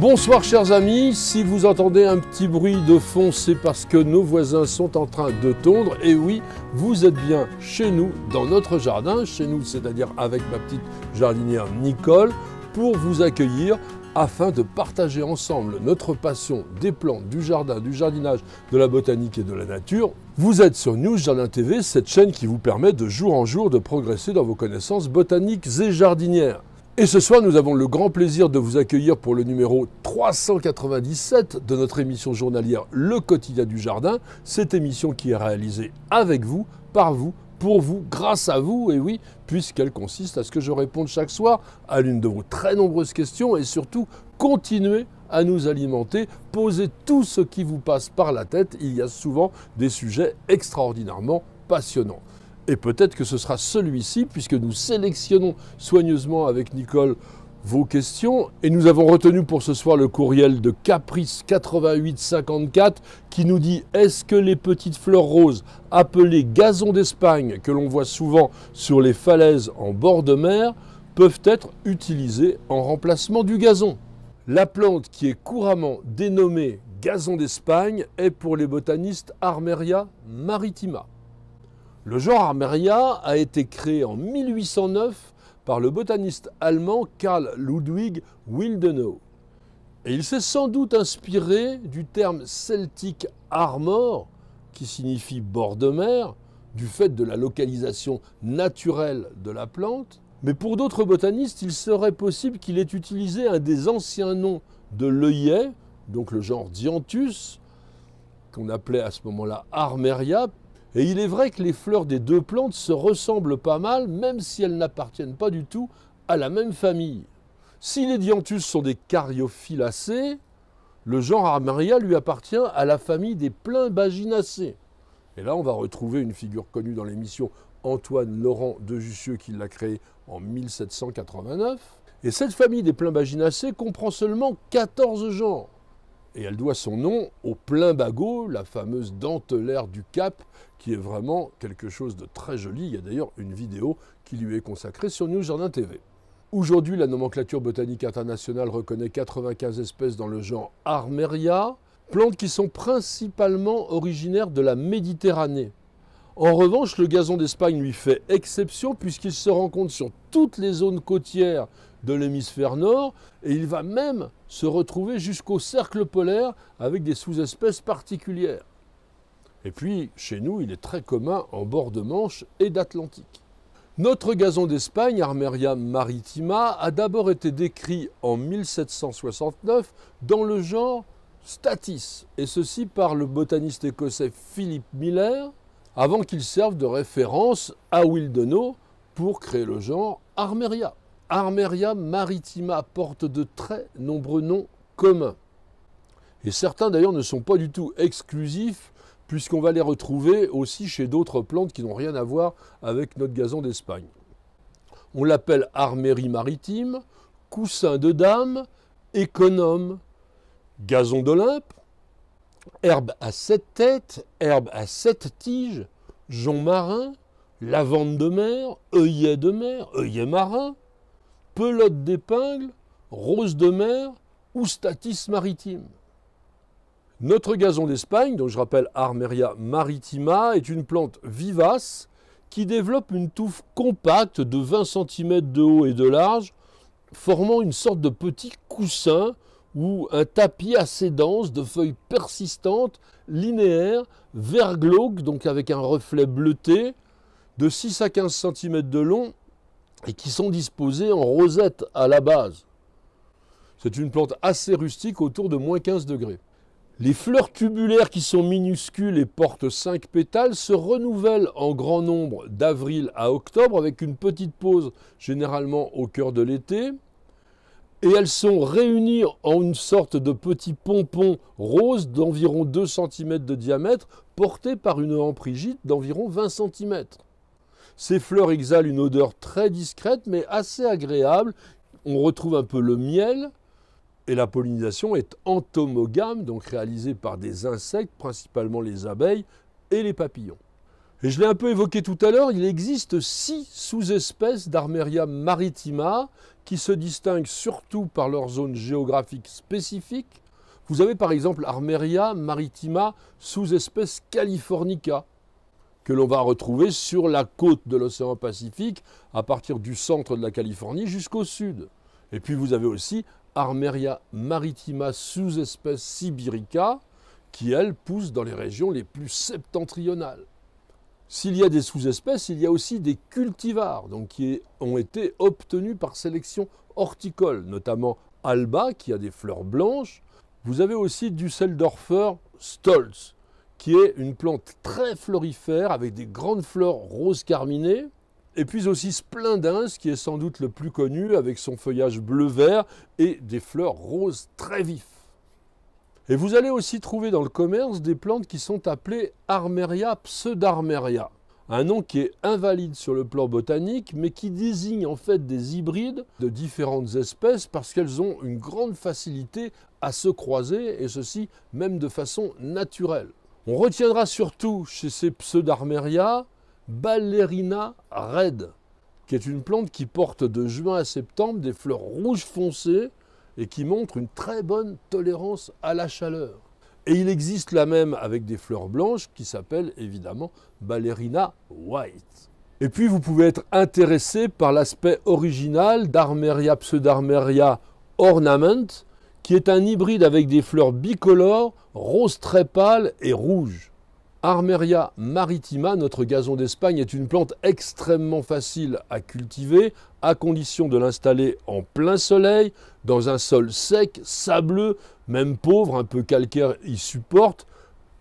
Bonsoir chers amis, si vous entendez un petit bruit de fond, c'est parce que nos voisins sont en train de tondre. Et oui, vous êtes bien chez nous, dans notre jardin, chez nous, c'est-à-dire avec ma petite jardinière Nicole, pour vous accueillir afin de partager ensemble notre passion des plantes, du jardin, du jardinage, de la botanique et de la nature. Vous êtes sur News Jardin TV, cette chaîne qui vous permet de jour en jour de progresser dans vos connaissances botaniques et jardinières. Et ce soir, nous avons le grand plaisir de vous accueillir pour le numéro 397 de notre émission journalière Le quotidien du jardin, cette émission qui est réalisée avec vous, par vous, pour vous, grâce à vous, et oui, puisqu'elle consiste à ce que je réponde chaque soir à l'une de vos très nombreuses questions et surtout continuez à nous alimenter, posez tout ce qui vous passe par la tête, il y a souvent des sujets extraordinairement passionnants. Et peut-être que ce sera celui-ci, puisque nous sélectionnons soigneusement avec Nicole vos questions. Et nous avons retenu pour ce soir le courriel de Caprice 8854 qui nous dit Est-ce que les petites fleurs roses, appelées gazon d'Espagne, que l'on voit souvent sur les falaises en bord de mer, peuvent être utilisées en remplacement du gazon La plante qui est couramment dénommée gazon d'Espagne est pour les botanistes Armeria maritima. Le genre Armeria a été créé en 1809 par le botaniste allemand Karl Ludwig Wildenau. Et il s'est sans doute inspiré du terme celtique armor, qui signifie bord de mer, du fait de la localisation naturelle de la plante, mais pour d'autres botanistes, il serait possible qu'il ait utilisé un des anciens noms de l'œillet, donc le genre Dianthus, qu'on appelait à ce moment-là Armeria, et il est vrai que les fleurs des deux plantes se ressemblent pas mal, même si elles n'appartiennent pas du tout à la même famille. Si les dianthus sont des Caryophyllacées, le genre armaria lui appartient à la famille des plumbaginacées. Et là, on va retrouver une figure connue dans l'émission Antoine Laurent de Jussieu qui l'a créée en 1789. Et cette famille des plumbaginacées comprend seulement 14 genres. Et elle doit son nom au plumbago, la fameuse dentelaire du Cap, qui est vraiment quelque chose de très joli. Il y a d'ailleurs une vidéo qui lui est consacrée sur News Jardin TV. Aujourd'hui, la nomenclature botanique internationale reconnaît 95 espèces dans le genre Armeria, plantes qui sont principalement originaires de la Méditerranée. En revanche, le gazon d'Espagne lui fait exception puisqu'il se rencontre sur toutes les zones côtières de l'hémisphère nord et il va même se retrouver jusqu'au cercle polaire avec des sous-espèces particulières. Et puis, chez nous, il est très commun en bord de Manche et d'Atlantique. Notre gazon d'Espagne, Armeria maritima, a d'abord été décrit en 1769 dans le genre statis, et ceci par le botaniste écossais Philip Miller, avant qu'il serve de référence à Wildenau pour créer le genre Armeria. Armeria maritima porte de très nombreux noms communs. Et certains d'ailleurs ne sont pas du tout exclusifs puisqu'on va les retrouver aussi chez d'autres plantes qui n'ont rien à voir avec notre gazon d'Espagne. On l'appelle armérie maritime, coussin de dame, économe, gazon d'Olympe, herbe à sept têtes, herbe à sept tiges, jonc marin, lavande de mer, œillet de mer, œillet marin, pelote d'épingle, rose de mer ou statis maritime. Notre gazon d'Espagne, dont je rappelle Armeria maritima, est une plante vivace qui développe une touffe compacte de 20 cm de haut et de large, formant une sorte de petit coussin ou un tapis assez dense de feuilles persistantes, linéaires, vert glauque, donc avec un reflet bleuté, de 6 à 15 cm de long et qui sont disposées en rosette à la base. C'est une plante assez rustique autour de moins 15 degrés. Les fleurs tubulaires qui sont minuscules et portent 5 pétales se renouvellent en grand nombre d'avril à octobre avec une petite pause généralement au cœur de l'été. Et elles sont réunies en une sorte de petit pompon rose d'environ 2 cm de diamètre porté par une amprigite d'environ 20 cm. Ces fleurs exhalent une odeur très discrète mais assez agréable. On retrouve un peu le miel, et la pollinisation est entomogame, donc réalisée par des insectes, principalement les abeilles et les papillons. Et je l'ai un peu évoqué tout à l'heure, il existe six sous-espèces d'Armeria maritima qui se distinguent surtout par leur zone géographique spécifique. Vous avez par exemple Armeria maritima sous-espèce californica, que l'on va retrouver sur la côte de l'océan Pacifique, à partir du centre de la Californie jusqu'au sud. Et puis vous avez aussi Armeria maritima sous-espèce sibirica, qui elle pousse dans les régions les plus septentrionales. S'il y a des sous-espèces, il y a aussi des cultivars, qui ont été obtenus par sélection horticole, notamment Alba, qui a des fleurs blanches. Vous avez aussi Düsseldorfer Stolz, qui est une plante très florifère avec des grandes fleurs roses carminées. Et puis aussi Splendens, qui est sans doute le plus connu, avec son feuillage bleu-vert et des fleurs roses très vives. Et vous allez aussi trouver dans le commerce des plantes qui sont appelées Armeria pseudarmeria, un nom qui est invalide sur le plan botanique, mais qui désigne en fait des hybrides de différentes espèces parce qu'elles ont une grande facilité à se croiser, et ceci même de façon naturelle. On retiendra surtout chez ces pseudarmeria Ballerina Red, qui est une plante qui porte de juin à septembre des fleurs rouges foncées et qui montre une très bonne tolérance à la chaleur. Et il existe la même avec des fleurs blanches qui s'appelle évidemment Ballerina white. Et puis vous pouvez être intéressé par l'aspect original d'Armeria pseudarmeria ornament, qui est un hybride avec des fleurs bicolores, rose très pâle et rouge. Armeria maritima, notre gazon d'Espagne, est une plante extrêmement facile à cultiver, à condition de l'installer en plein soleil, dans un sol sec, sableux, même pauvre, un peu calcaire, il supporte,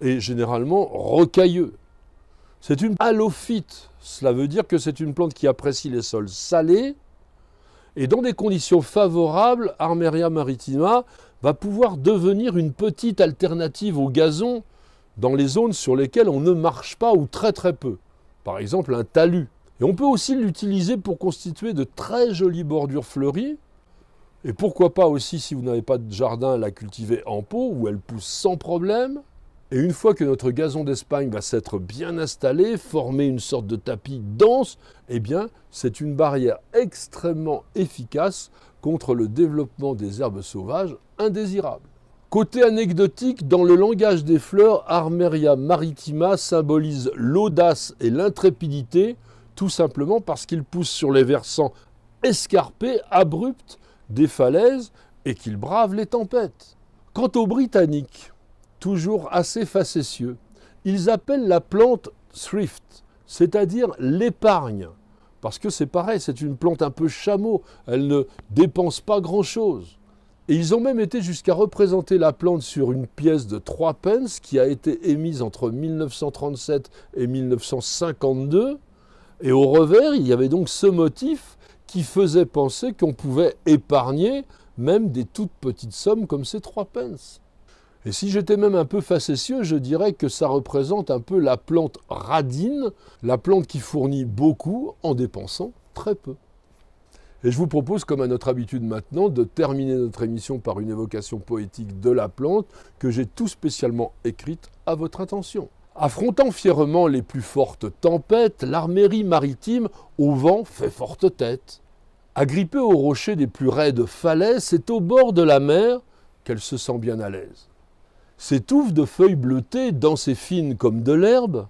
et généralement rocailleux. C'est une halophyte, cela veut dire que c'est une plante qui apprécie les sols salés, et dans des conditions favorables, Armeria maritima va pouvoir devenir une petite alternative au gazon, dans les zones sur lesquelles on ne marche pas ou très très peu. Par exemple un talus. Et on peut aussi l'utiliser pour constituer de très jolies bordures fleuries. Et pourquoi pas aussi, si vous n'avez pas de jardin, la cultiver en pot où elle pousse sans problème. Et une fois que notre gazon d'Espagne va s'être bien installé, former une sorte de tapis dense, eh bien, c'est une barrière extrêmement efficace contre le développement des herbes sauvages indésirables. Côté anecdotique, dans le langage des fleurs, Armeria maritima symbolise l'audace et l'intrépidité, tout simplement parce qu'il pousse sur les versants escarpés, abrupts des falaises et qu'il brave les tempêtes. Quant aux Britanniques, toujours assez facétieux, ils appellent la plante thrift, c'est-à-dire l'épargne, parce que c'est pareil, c'est une plante un peu chameau, elle ne dépense pas grand-chose. Et ils ont même été jusqu'à représenter la plante sur une pièce de 3 pence qui a été émise entre 1937 et 1952. Et au revers, il y avait donc ce motif qui faisait penser qu'on pouvait épargner même des toutes petites sommes comme ces 3 pence. Et si j'étais même un peu facétieux, je dirais que ça représente un peu la plante radine, la plante qui fournit beaucoup en dépensant très peu. Et je vous propose, comme à notre habitude maintenant, de terminer notre émission par une évocation poétique de la plante que j'ai tout spécialement écrite à votre attention. Affrontant fièrement les plus fortes tempêtes, l'armérie maritime au vent fait forte tête. Agrippée aux rochers des plus raides falaises, c'est au bord de la mer qu'elle se sent bien à l'aise. Ses touffes de feuilles bleutées, denses et fines comme de l'herbe,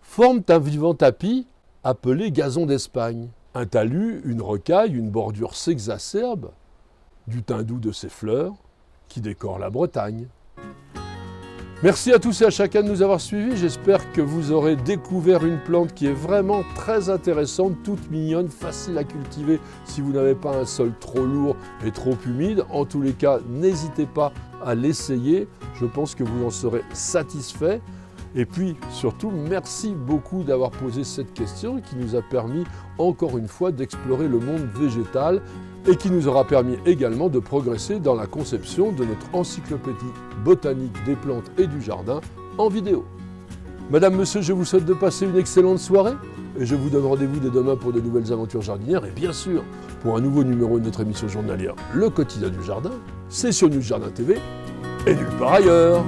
forment un vivant tapis appelé gazon d'Espagne un talus, une rocaille, une bordure s'exacerbe du teint de ses fleurs qui décorent la Bretagne. Merci à tous et à chacun de nous avoir suivis. J'espère que vous aurez découvert une plante qui est vraiment très intéressante, toute mignonne, facile à cultiver si vous n'avez pas un sol trop lourd et trop humide. En tous les cas, n'hésitez pas à l'essayer. Je pense que vous en serez satisfait. Et puis surtout, merci beaucoup d'avoir posé cette question qui nous a permis encore une fois d'explorer le monde végétal et qui nous aura permis également de progresser dans la conception de notre encyclopédie botanique des plantes et du jardin en vidéo. Madame, monsieur, je vous souhaite de passer une excellente soirée et je vous donne rendez-vous dès demain pour de nouvelles aventures jardinières et bien sûr pour un nouveau numéro de notre émission journalière Le quotidien du jardin. C'est sur News Jardin TV et nulle part ailleurs.